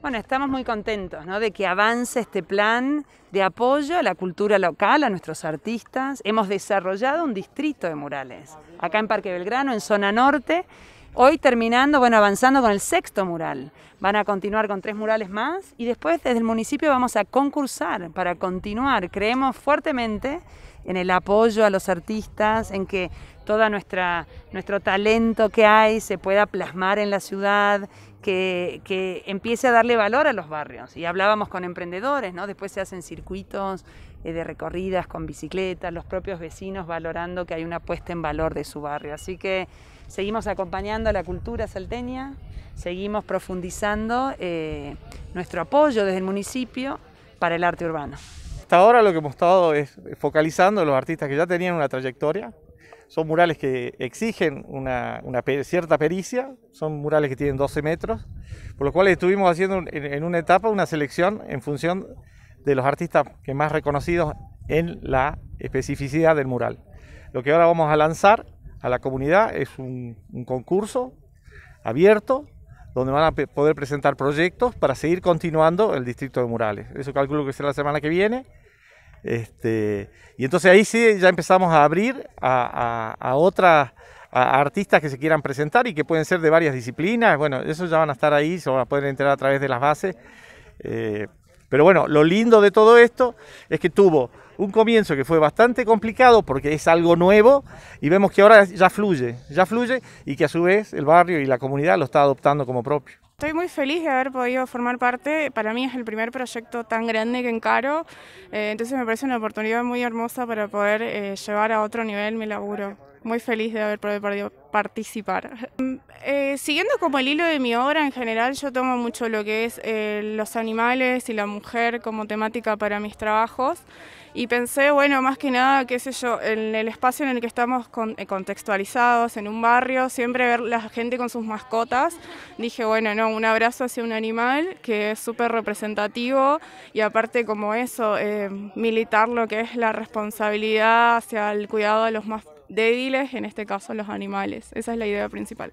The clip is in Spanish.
Bueno, estamos muy contentos de que avance este plan de apoyo a la cultura local, a nuestros artistas. Hemos desarrollado un distrito de murales, acá en Parque Belgrano, en zona norte. Hoy terminando, bueno, avanzando con el sexto mural. Van a continuar con tres murales más y después desde el municipio vamos a concursar para continuar. Creemos fuertemente en el apoyo a los artistas, en que todo nuestro talento que hay se pueda plasmar en la ciudad que, empiece a darle valor a los barrios. Y hablábamos con emprendedores, ¿no? Después se hacen circuitos eh, de recorridas con bicicletas, los propios vecinos valorando que hay una puesta en valor de su barrio. Así que seguimos acompañando a la cultura salteña, seguimos profundizando eh, nuestro apoyo desde el municipio para el arte urbano. Hasta ahora lo que hemos estado es focalizando los artistas que ya tenían una trayectoria, son murales que exigen una, cierta pericia, son murales que tienen 12 metros, por lo cual estuvimos haciendo en, una etapa una selección en función de los artistas que más reconocidos en la especificidad del mural. Lo que ahora vamos a lanzar a la comunidad es un, un concurso abierto donde van a poder presentar proyectos para seguir continuando el distrito de murales. Eso calculo que será la semana que viene este, y entonces ahí sí ya empezamos a abrir a, otras artistas que se quieran presentar y que pueden ser de varias disciplinas. Bueno, eso ya van a estar ahí, se van a poder enterar a través de las bases. Eh, pero bueno, lo lindo de todo esto es que tuvo un comienzo que fue bastante complicado porque es algo nuevo y vemos que ahora ya fluye, ya fluye y que a su vez el barrio y la comunidad lo está adoptando como propio. Estoy muy feliz de haber podido formar parte. Para mí es el primer proyecto tan grande que encaro. Eh, entonces me parece una oportunidad muy hermosa para poder eh, llevar a otro nivel mi laburo muy feliz de haber podido participar. Mm, eh, siguiendo como el hilo de mi obra en general, yo tomo mucho lo que es eh, los animales y la mujer como temática para mis trabajos y pensé, bueno, más que nada, qué sé yo, en el espacio en el que estamos eh, contextualizados, en un barrio, siempre ver la gente con sus mascotas, dije, bueno, no, un abrazo hacia un animal que es súper representativo y aparte como eso, militar lo que es la responsabilidad hacia el cuidado de los más débiles, en este caso los animales. Esa es la idea principal.